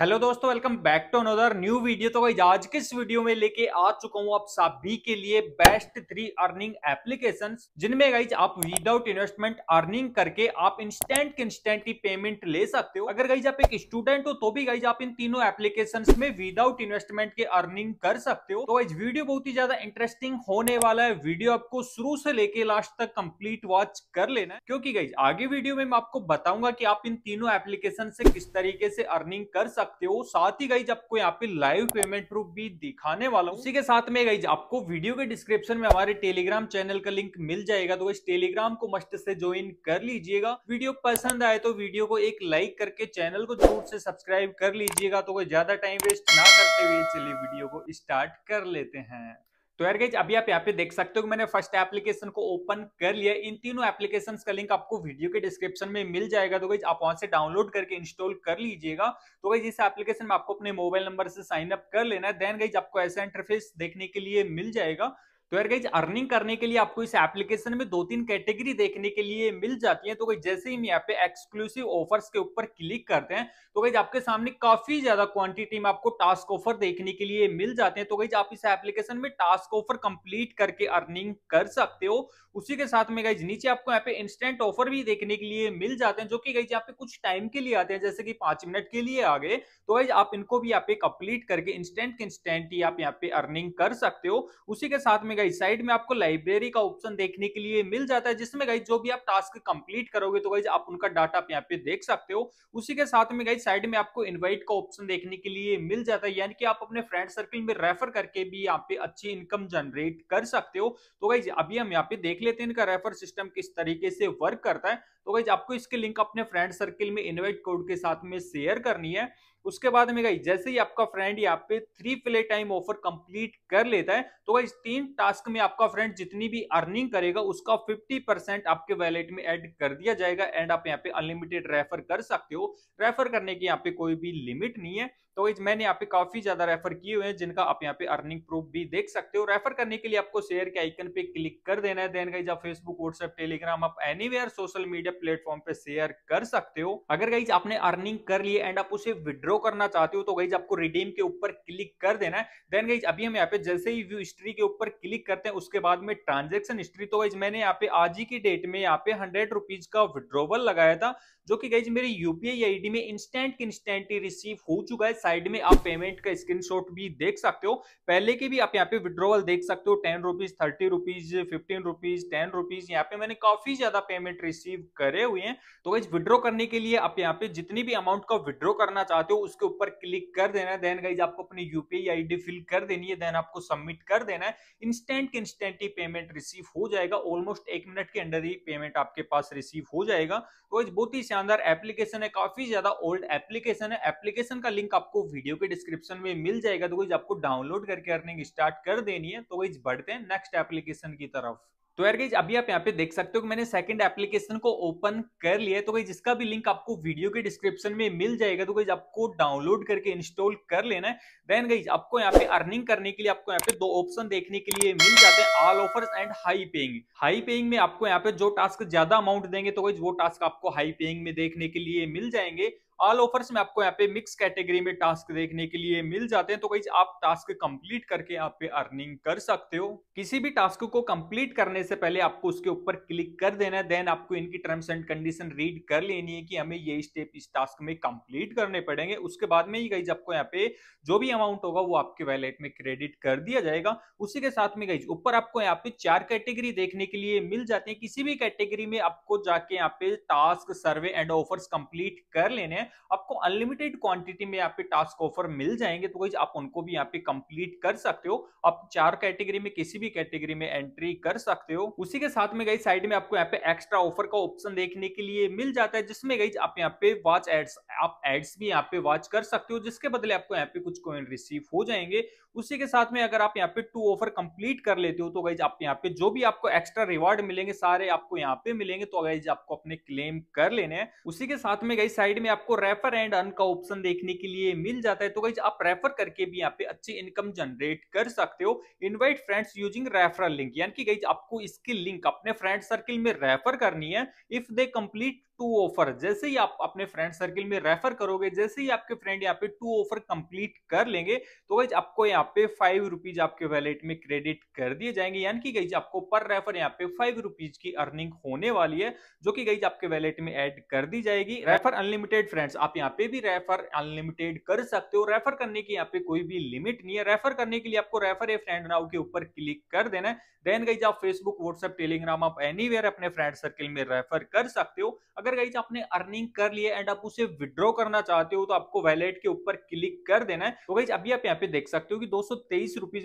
hello दोस्तों welcome back to another new video तो भाई आज किस वीडियो में लेके आ चुका हूँ आप सभी के लिए बेस्ट थ्री अर्निंग एप्लीकेशंस जिनमें गाइज आप विदाउट इन्वेस्टमेंट अर्निंग करके आप इंस्टेंट इंस्टेंट ही पेमेंट ले सकते हो अगर गाइज आप एक स्टूडेंट हो तो भी गाइज आप इन तीनों एप्लीकेशन में विदाउट इन्वेस्टमेंट के अर्निंग कर सकते हो तो गाइज वीडियो बहुत ही ज्यादा इंटरेस्टिंग होने वाला है वीडियो आपको शुरू से लेके लास्ट तक कम्प्लीट वॉच कर लेना क्योंकि गाइज आगे वीडियो में मैं आपको बताऊंगा की आप इन तीनों एप्लीकेशन से किस तरीके से अर्निंग कर सकते सकते हो साथ ही गई आपको यहाँ पे लाइव पेमेंट प्रूफ भी दिखाने वाला हूँ उसी के साथ में गई आपको वीडियो के डिस्क्रिप्शन में हमारे टेलीग्राम चैनल का लिंक मिल जाएगा तो इस टेलीग्राम को मस्ट से ज्वाइन कर लीजिएगा वीडियो पसंद आए तो वीडियो को एक लाइक करके चैनल को जरूर से सब्सक्राइब कर लीजिएगा तो कोई ज्यादा टाइम वेस्ट ना करते हुए चलिए वीडियो को स्टार्ट कर लेते हैं तो यार गाइज अभी आप यहाँ पे देख सकते हो कि मैंने फर्स्ट एप्लीकेशन को ओपन कर लिया इन तीनों एप्लीकेशन का लिंक आपको वीडियो के डिस्क्रिप्शन में मिल जाएगा तो गाइज आप वहां से डाउनलोड करके इंस्टॉल कर लीजिएगा तो गाइज इस एप्लीकेशन में आपको अपने मोबाइल नंबर से साइन अप कर लेना है देन गाइज आपको ऐसा इंटरफेस देखने के लिए मिल जाएगा तो यार गाइज अर्निंग करने के लिए आपको इस एप्लीकेशन में दो तीन कैटेगरी देखने के लिए मिल जाती है तो गई जैसे ही हम यहाँ पे एक्सक्लूसिव ऑफर्स के ऊपर क्लिक करते हैं तो गाइज आपके सामने काफी ज्यादा क्वांटिटी में आपको टास्क ऑफर देखने के लिए मिल जाते हैं तो गाइज आप इस एप्लीकेशन में टास्क ऑफर कंप्लीट करके अर्निंग कर सकते हो उसी के साथ में गाइज नीचे आपको यहाँ पे इंस्टेंट ऑफर भी देखने के लिए मिल जाते हैं जो कि गाइज यहाँ पे कुछ टाइम के लिए आते हैं जैसे कि पांच मिनट के लिए आ गए तो गाइज आप इनको भी यहाँ पे कंप्लीट करके इंस्टेंट इंस्टेंट ही आप यहाँ पे अर्निंग कर सकते हो उसी के साथ में गाइज साइड में आपको लाइब्रेरी का ऑप्शन देखने के लिए मिल जाता है जिसमें गाइज जो भी आप टास्क कंप्लीट करोगे तो गाइज आप उनका डाटा आप यहाँ पे देख सकते हो उसी के साथ में गाइज साइड में आपको इन्वाइट का ऑप्शन देखने के लिए मिल जाता है यानी कि आप अपने फ्रेंड सर्कल में रेफर करके भी यहाँ पे अच्छी इनकम जनरेट कर सकते हो तो गाइज अभी हम यहाँ पे देख लेते हैं इनका रेफर सिस्टम किस तरीके से वर्क करता है तो गाइज आपको इसके लिंक अपने फ्रेंड सर्किल में इन्वाइट कोड के साथ में शेयर करनी है उसके बाद में गाइज जैसे ही आपका फ्रेंड यहाँ पे three play time offer complete कर लेता है तो गाइज तीन टास्क में आपका फ्रेंड जितनी भी अर्निंग करेगा उसका 50 परसेंट आपके वैलेट में ऐड कर दिया जाएगा एंड आप यहाँ पे अनलिमिटेड रेफर कर सकते हो रेफर करने की यहाँ पे कोई भी लिमिट नहीं है तो इस मैंने यहाँ पे काफी ज्यादा रेफर किए हुए हैं जिनका आप यहाँ पे अर्निंग प्रूफ भी देख सकते हो रेफर करने के लिए आपको शेयर के आइकन पे क्लिक कर देना है देन गाइज आप फेसबुक व्हाट्सएप टेलीग्राम आप एनी सोशल मीडिया प्लेटफॉर्म पे शेयर कर सकते हो अगर गाइज आपने अर्निंग कर लिए एंड आप उसे विद्रॉ करना चाहते हो तो गाइज आपको रिडीम के ऊपर क्लिक कर देना है देन गाइज अभी हम यहाँ पे जैसे ही व्यू हिस्ट्री के ऊपर क्लिक करते हैं उसके बाद में ट्रांजेक्शन हिस्ट्री तो गाइज मैंने यहाँ पे आज ही की डेट में यहाँ पे हंड्रेड रुपीज का विड्रोवल लगाया था जो कि गाइज मेरी यूपीआई आई में इंस्टेंट इंस्टेंट ही रिसीव हो चुका है साइड में आप पेमेंट का स्क्रीनशॉट भी देख सकते हो पहले के भी आप यहाँ पे विद्रोवल देख सकते हो ten rupees thirty rupees fifteen rupees ten rupees यहाँ पे मैंने काफी ज्यादा पेमेंट रिसीव करे हुए हैं तो गाइज विड्रॉ करने के लिए आप यहाँ पे जितनी भी अमाउंट का विड्रॉ करना चाहते हो उसके ऊपर क्लिक कर देना देन गाइज आपको अपनी यूपीआई आईडी फिल कर देनी है देन आपको सबमिट कर देना है इंस्टेंट के इंस्टेंट ही पेमेंट रिसीव हो जाएगा ऑलमोस्ट एक मिनट के अंदर ही पेमेंट आपके पास रिसीव हो जाएगा तो बहुत ही शानदार एप्लीकेशन है काफी ज्यादा ओल्ड एप्लीकेशन है एप्लीकेशन का लिंक आपको आपको वीडियो के डिस्क्रिप्शन में मिल जाएगा तो आपको डाउनलोड करके अर्निंग स्टार्ट कर देनी है तो वही बढ़ते हैं नेक्स्ट एप्लीकेशन की तरफ तो यार गई अभी आप यहाँ पे देख सकते हो कि मैंने सेकंड एप्लीकेशन को ओपन कर लिया है तो गई जिसका भी लिंक आपको वीडियो के डिस्क्रिप्शन में मिल जाएगा तो गई आपको डाउनलोड करके इंस्टॉल कर लेना है देन गई आपको यहाँ पे अर्निंग करने के लिए आपको यहाँ पे दो ऑप्शन देखने के लिए मिल जाते हैं all offers and high paying high paying में आपको यहाँ पे जो टास्क ज्यादा अमाउंट देंगे तो गई वो टास्क आपको हाई पेइंग में देखने के लिए मिल जाएंगे ऑल ऑफर्स में आपको यहाँ पे मिक्स कैटेगरी में टास्क देखने के लिए मिल जाते हैं तो कहीं आप टास्क कंप्लीट करके यहाँ पे अर्निंग कर सकते हो किसी भी टास्क को कंप्लीट करने से पहले आपको उसके ऊपर क्लिक कर देना है देन आपको इनकी टर्म्स एंड कंडीशन रीड कर लेनी है कि हमें ये स्टेप इस टास्क में कंप्लीट करने पड़ेंगे उसके बाद में ही गई आपको यहाँ पे जो भी अमाउंट होगा वो आपके वैलेट में क्रेडिट कर दिया जाएगा उसी के साथ में गई ऊपर आपको यहाँ पे चार कैटेगरी देखने के लिए मिल जाती है किसी भी कैटेगरी में आपको जाके यहाँ पे task survey and offers complete कर लेने हैं हैं आपको अनलिमिटेड क्वांटिटी में यहाँ पे टास्क ऑफर मिल जाएंगे तो आप उनको भी यहाँ पे कंप्लीट कर सकते हो आप चार कैटेगरी में किसी भी कैटेगरी में एंट्री कर सकते हो उसी के साथ में गई साइड में आपको यहाँ पे एक्स्ट्रा ऑफर का ऑप्शन देखने के लिए मिल जाता है जिसमें गई आप यहाँ पे वॉच एड्स आप एड्स भी यहाँ पे वॉच कर सकते हो जिसके बदले आपको यहाँ पे कुछ कॉइन रिसीव हो जाएंगे उसी के साथ में अगर आप यहाँ पे टू ऑफर कंप्लीट कर लेते हो तो गाइज आप यहाँ पे जो भी आपको एक्स्ट्रा रिवॉर्ड मिलेंगे सारे आपको यहाँ पे मिलेंगे तो गाइज आपको अपने क्लेम कर लेने हैं उसी के साथ में गई साइड में आपको रेफर एंड अन का ऑप्शन देखने के लिए मिल जाता है तो गाइज आप रेफर करके भी यहाँ पे अच्छी इनकम जनरेट कर सकते हो invite friends using referral link यानी कि गाइज आपको इसकी लिंक अपने फ्रेंड सर्किल में रेफर करनी है if they complete two offer जैसे ही आप अपने फ्रेंड सर्किल में रेफर करोगे जैसे ही आपके फ्रेंड यहाँ पे टू ऑफर कंप्लीट कर लेंगे तो गई आपको यहाँ पे फाइव रुपीज आपके वैलेट में क्रेडिट कर दिए जाएंगे यानी कि गई आपको पर रेफर यहाँ पे फाइव रुपीज की अर्निंग होने वाली है जो कि गई आपके वैलेट में एड कर दी जाएगी रेफर अनलिमिटेड फ्रेंड्स आप यहाँ पे भी रेफर अनलिमिटेड कर सकते हो रेफर करने की यहाँ पे कोई भी लिमिट नहीं है रेफर करने के लिए आपको रेफर ए फ्रेंड नाउ के ऊपर क्लिक कर देना है देन गई आप फेसबुक व्हाट्सएप टेलीग्राम आप एनी अपने फ्रेंड सर्किल में रेफर कर सकते हो अगर गाइज आपने अर्निंग कर लिए एंड आप उसे विड्रॉ करना चाहते हो तो आपको वैलेट के ऊपर क्लिक कर देना है तो गाइज अभी आप यहाँ पे देख सकते हो कि दो सौ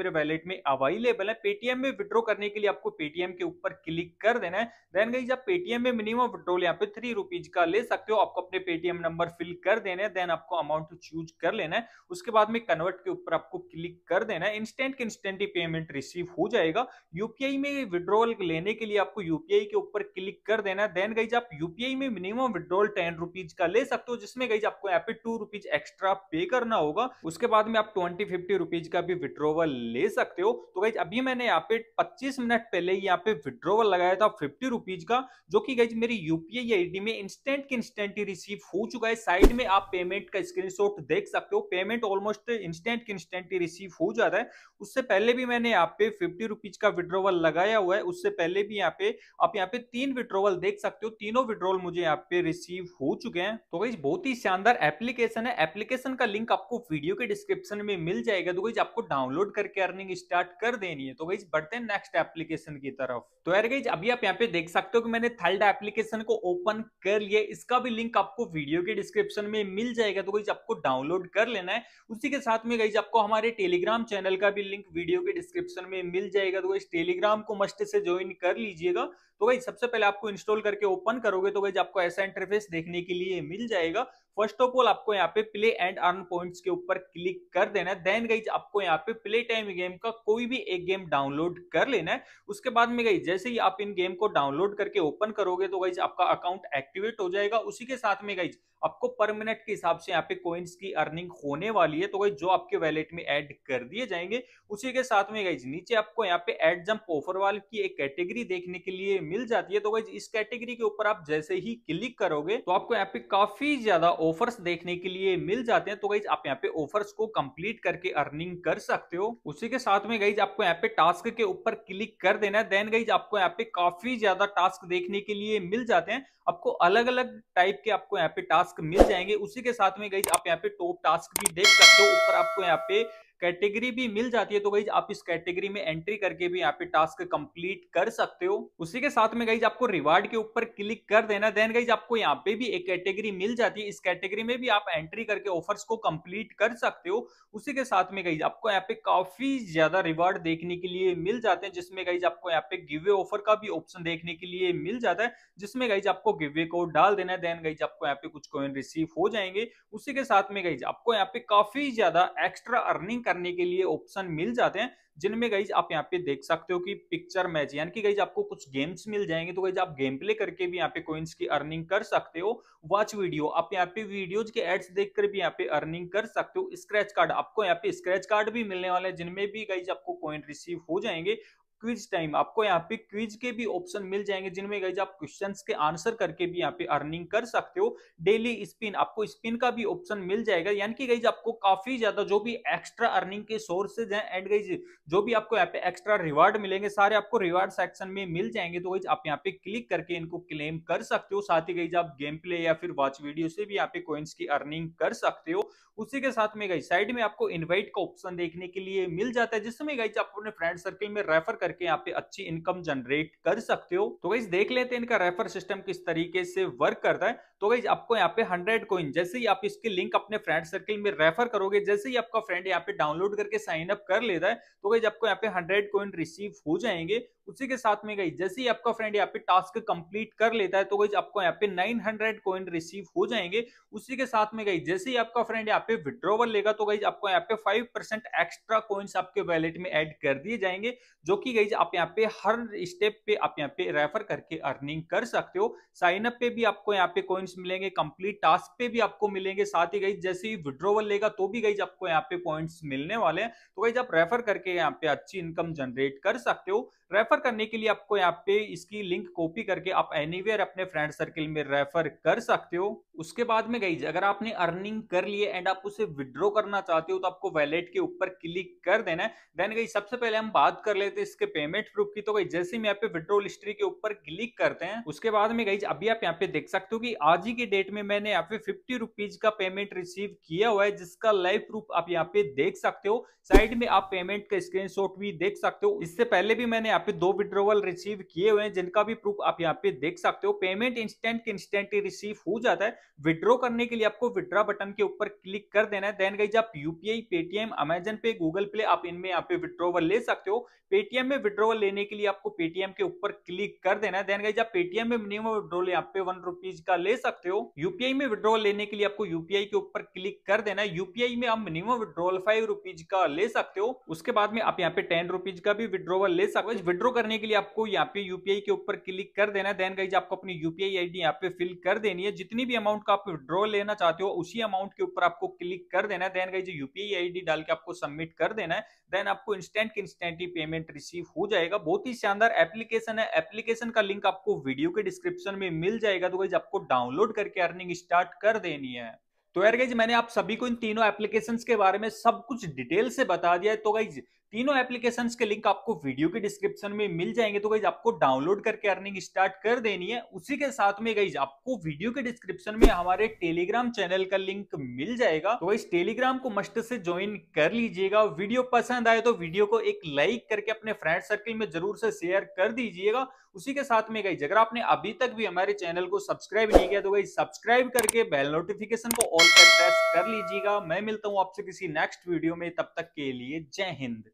मेरे वैलेट में अवेलेबल है पेटीएम में विड्रॉ करने के लिए आपको पेटीएम के ऊपर क्लिक कर देना है देन गाइज आप पेटीएम में मिनिमम विड्रोल यहाँ पे थ्री रुपीज का ले सकते हो आपको अपने पेटीएम नंबर फिल कर देना है देन आपको अमाउंट चूज कर लेना है उसके बाद में कन्वर्ट के ऊपर आपको क्लिक कर देना है इंस्टेंट के इंस्टेंट ही पेमेंट रिसीव हो जाएगा यूपीआई में विड्रोवल लेने के लिए आपको यूपीआई के ऊपर क्लिक कर देना है देन गाइज आप यूपीआई में मिनिमम विड्रोल टेन रुपीज का ले सकते हो जिसमें गई आपको यहाँ पे टू रुपीज एक्स्ट्रा पे करना होगा उसके बाद में आप ट्वेंटी फिफ्टी रुपीज का भी विड्रोवल ले सकते हो तो गई अभी मैंने यहाँ पे पच्चीस मिनट पहले यहाँ पे विड्रोवल लगाया था फिफ्टी रुपीज का जो की गई मेरी यूपीआई आईडी में इंस्टेंट के इंस्टेंट ही रिसीव हो चुका है साइड में आप पेमेंट का स्क्रीन देख सकते हो पेमेंट ऑलमोस्ट इंस्टेंट के इंस्टेंट ही रिसीव हो जाता है उससे पहले भी मैंने यहाँ पे फिफ्टी रुपीज का विड्रोवल लगाया हुआ है उससे पहले भी यहाँ पे आप यहाँ पे तीन विड्रोवल देख सकते हो तीनों विड्रोवल मुझे यहाँ पे रिसीव हो चुके हैं तो गई बहुत ही शानदार एप्लीकेशन है एप्लीकेशन का लिंक आपको वीडियो के डिस्क्रिप्शन में मिल जाएगा तो गई आपको डाउनलोड करके अर्निंग स्टार्ट कर देनी है तो गई बढ़ते हैं नेक्स्ट एप्लीकेशन की तरफ तो यार गई अभी आप यहाँ पे देख सकते हो कि मैंने थर्ड एप्लीकेशन को ओपन कर लिया इसका भी लिंक आपको वीडियो के डिस्क्रिप्शन में मिल जाएगा तो गई आपको डाउनलोड कर लेना है उसी के साथ में गई आपको हमारे टेलीग्राम चैनल का भी लिंक वीडियो के डिस्क्रिप्शन में मिल जाएगा तो गई टेलीग्राम को मस्ट से ज्वाइन कर लीजिएगा तो भाई सबसे पहले आपको इंस्टॉल करके ओपन करोगे तो भाई आपको ऐसा इंटरफेस देखने के लिए मिल जाएगा फर्स्ट ऑफ ऑल आपको यहाँ पे प्ले एंड अर्न पॉइंट्स के ऊपर क्लिक कर देना है देन गई आपको यहाँ पे प्ले टाइम गेम का कोई भी एक गेम डाउनलोड कर लेना है उसके बाद में गई जैसे ही आप इन गेम को डाउनलोड करके ओपन करोगे तो गई आपका अकाउंट एक्टिवेट हो जाएगा उसी के साथ में गई आपको पर मिनट के हिसाब से यहाँ पे कॉइन्स की अर्निंग होने वाली है तो गई जो आपके वैलेट में ऐड कर दिए जाएंगे उसी के साथ में गई नीचे आपको यहाँ पे एड जम्प ऑफर वाल की एक कैटेगरी देखने के लिए मिल जाती है तो गई इस कैटेगरी के ऊपर आप जैसे ही क्लिक करोगे तो आपको यहाँ पे काफी ज्यादा ऑफर्स देखने के लिए मिल जाते हैं तो गाइज आप यहाँ पे ऑफर्स को कंप्लीट करके अर्निंग कर सकते हो उसी के साथ में गाइज आपको यहाँ पे टास्क के ऊपर क्लिक कर देना है देन गाइज आपको यहाँ पे काफी ज्यादा टास्क देखने के लिए मिल जाते हैं आपको अलग अलग टाइप के आपको यहाँ पे टास्क मिल जाएंगे उसी के साथ में गाइज आप यहाँ पे टॉप टास्क भी देख सकते हो ऊपर आपको यहाँ पे कैटेगरी भी मिल जाती है तो गाइज आप इस कैटेगरी में एंट्री करके भी यहाँ पे टास्क कंप्लीट कर सकते हो उसी के साथ में गाइज आपको रिवार्ड के ऊपर क्लिक कर देना देन गाइज आपको यहाँ पे भी एक कैटेगरी मिल जाती है इस कैटेगरी में भी आप एंट्री करके ऑफर्स को कंप्लीट कर सकते हो उसी के साथ में गाइज आपको यहाँ पे काफी ज्यादा रिवार्ड देखने के लिए मिल जाते हैं जिसमें गाइज आपको यहाँ पे गिवे ऑफर का भी ऑप्शन देखने के लिए मिल जाता है जिसमें गाइज आपको गिवे को डाल देना है देन गाइज आपको यहाँ पे कुछ कॉइन रिसीव हो जाएंगे उसी के साथ में गाइज आपको यहाँ पे काफी ज्यादा एक्स्ट्रा अर्निंग करने के लिए ऑप्शन मिल जाते हैं जिनमें गाइज आप यहाँ पे देख सकते हो कि पिक्चर मैच यानी कि गाइज आपको कुछ गेम्स मिल जाएंगे तो गाइज आप गेम प्ले करके भी यहाँ पे कोइंस की अर्निंग कर सकते हो वॉच वीडियो आप यहाँ पे वीडियोज के एड्स देख भी यहाँ पे अर्निंग कर सकते हो स्क्रेच कार्ड आपको यहाँ पे स्क्रेच कार्ड भी मिलने वाले हैं जिनमें भी गाइज आपको कॉइन रिसीव हो जाएंगे क्विज टाइम आपको यहाँ पे क्विज के भी ऑप्शन मिल जाएंगे जिनमें गाइज आप क्वेश्चन के आंसर करके भी यहाँ पे अर्निंग कर सकते हो डेली स्पिन आपको स्पिन का भी ऑप्शन मिल जाएगा यानी कि गाइज आपको काफी ज्यादा जो भी एक्स्ट्रा अर्निंग के सोर्सेज हैं एंड गाइज जो भी आपको यहाँ पे एक्स्ट्रा रिवार्ड मिलेंगे सारे आपको रिवार्ड सेक्शन में मिल जाएंगे तो गाइज आप यहाँ पे क्लिक करके इनको क्लेम कर सकते हो साथ ही गाइज आप गेम प्ले या फिर वॉच वीडियो से भी यहाँ पे कॉइन्स की अर्निंग कर सकते हो उसी के साथ में गाइज साइड में आपको इन्वाइट का ऑप्शन देखने के लिए मिल जाता है जिसमें गाइज आप अपने फ्रेंड सर्कल में रेफर कर करके यहाँ पे अच्छी इनकम जनरेट कर सकते हो तो गाइज देख लेते हैं इनका रेफर सिस्टम किस तरीके से वर्क करता है तो गाइज आपको यहाँ पे हंड्रेड कोइन जैसे ही आप इसके लिंक अपने फ्रेंड सर्किल में रेफर करोगे जैसे ही आपका फ्रेंड यहाँ पे डाउनलोड करके साइन अप कर लेता है तो गाइज आपको यहाँ पे हंड्रेड कोइन रिसीव हो जाएंगे उसी के साथ में गई जैसे ही आपका फ्रेंड यहाँ पे टास्क कंप्लीट कर लेता है तो गई आपको यहाँ पे 900 हंड्रेड कॉइन रिसीव हो जाएंगे उसी के साथ में गई जैसे ही आपका फ्रेंड यहाँ पे विड्रोवल लेगा तो गई आपको यहाँ पे 5% परसेंट एक्स्ट्रा कॉइन्स आपके वैलेट में ऐड कर दिए जाएंगे जो कि गई आप यहाँ पे हर स्टेप पे आप यहाँ पे रेफर करके अर्निंग कर सकते हो साइन अप पे भी आपको यहाँ पे कॉइन्स मिलेंगे कंप्लीट टास्क पे भी आपको मिलेंगे साथ ही गई जैसे ही विड्रोवल लेगा तो भी गई आपको यहाँ पे पॉइंट्स मिलने वाले हैं तो गई आप रेफर करके यहाँ पे अच्छी इनकम जनरेट कर सकते हो रेफर करने के लिए आपको यहाँ पे इसकी लिंक कॉपी करके आप एनी अपने फ्रेंड सर्किल में रेफर कर सकते हो उसके बाद में गई अगर आपने अर्निंग कर लिए एंड आप उसे विड्रो करना चाहते हो तो आपको वैलेट के ऊपर क्लिक कर देना है देन गई सबसे पहले हम बात कर लेते हैं इसके पेमेंट प्रूफ की तो गई जैसे हम यहाँ पे विड्रोल हिस्ट्री के ऊपर क्लिक करते हैं उसके बाद में गई अभी आप यहाँ पे देख सकते हो कि आज ही के डेट में मैंने यहाँ पे फिफ्टी का पेमेंट रिसीव किया हुआ है जिसका लाइव प्रूफ आप यहाँ पे देख सकते हो साइड में आप पेमेंट का स्क्रीनशॉट भी देख सकते हो इससे पहले भी मैंने यहाँ पे दो विड्रोवल रिसीव किए हुए हैं जिनका भी प्रूफ आप यहाँ पे देख सकते हो पेमेंट इंस्टेंट इंस्टेंट ही रिसीव हो जाता है विड्रो करने के लिए आपको विड्रा बटन के ऊपर क्लिक कर देना है देन गई आप UPI Paytm Amazon Pay Google Pay आप इनमें यहाँ पे विड्रोवल ले सकते हो पेटीएम में विड्रोवल लेने के लिए आपको पेटीएम के ऊपर क्लिक कर देना है देन गई आप पेटीएम में मिनिमम विड्रोल यहाँ पे वन रुपीज का ले सकते हो यूपीआई में विड्रोवल लेने के लिए आपको यूपीआई के ऊपर क्लिक कर देना है यूपीआई में आप मिनिमम विड्रोवल फाइव रुपीज का ले सकते हो उसके बाद में आप यहाँ पे टेन रुपीज का भी विड्रोवल ले सकते हो विड्रॉ करने के लिए आपको यहाँ पे यूपीआई के ऊपर क्लिक कर देना देन गाइज आपको अपनी यूपीआई आईडी यहाँ पे फिल कर देनी है जितनी भी अमाउंट का आप विड्रॉ लेना चाहते हो उसी अमाउंट के ऊपर आपको क्लिक कर देना है देन गाइज यूपीआई आईडी डाल के आपको सबमिट कर देना है देन आपको इंस्टेंट इंस्टेंट ही पेमेंट रिसीव हो जाएगा बहुत ही शानदार एप्लीकेशन है एप्लीकेशन का लिंक आपको वीडियो के डिस्क्रिप्शन में मिल जाएगा तो गाइज आपको डाउनलोड करके अर्निंग स्टार्ट कर देनी है तो यार गाइज मैंने आप सभी को इन तीनों एप्लीकेशंस के बारे में सब कुछ डिटेल से बता दिया है तो गाइज तीनों एप्लीकेशन के लिंक आपको वीडियो के डिस्क्रिप्शन में मिल जाएंगे तो गई आपको डाउनलोड करके अर्निंग स्टार्ट कर देनी है उसी के साथ में गई आपको वीडियो के डिस्क्रिप्शन में हमारे टेलीग्राम चैनल का लिंक मिल जाएगा तो इस टेलीग्राम को मस्ट से ज्वाइन कर लीजिएगा वीडियो पसंद आए तो वीडियो को एक लाइक करके अपने फ्रेंड सर्किल में जरूर से शेयर कर दीजिएगा उसी के साथ में गई अगर आपने अभी तक भी हमारे चैनल को सब्सक्राइब नहीं किया तो गई सब्सक्राइब करके बेल नोटिफिकेशन को ऑल पर प्रेस कर लीजिएगा मैं मिलता हूँ आपसे किसी नेक्स्ट वीडियो में तब तक के लिए जय हिंद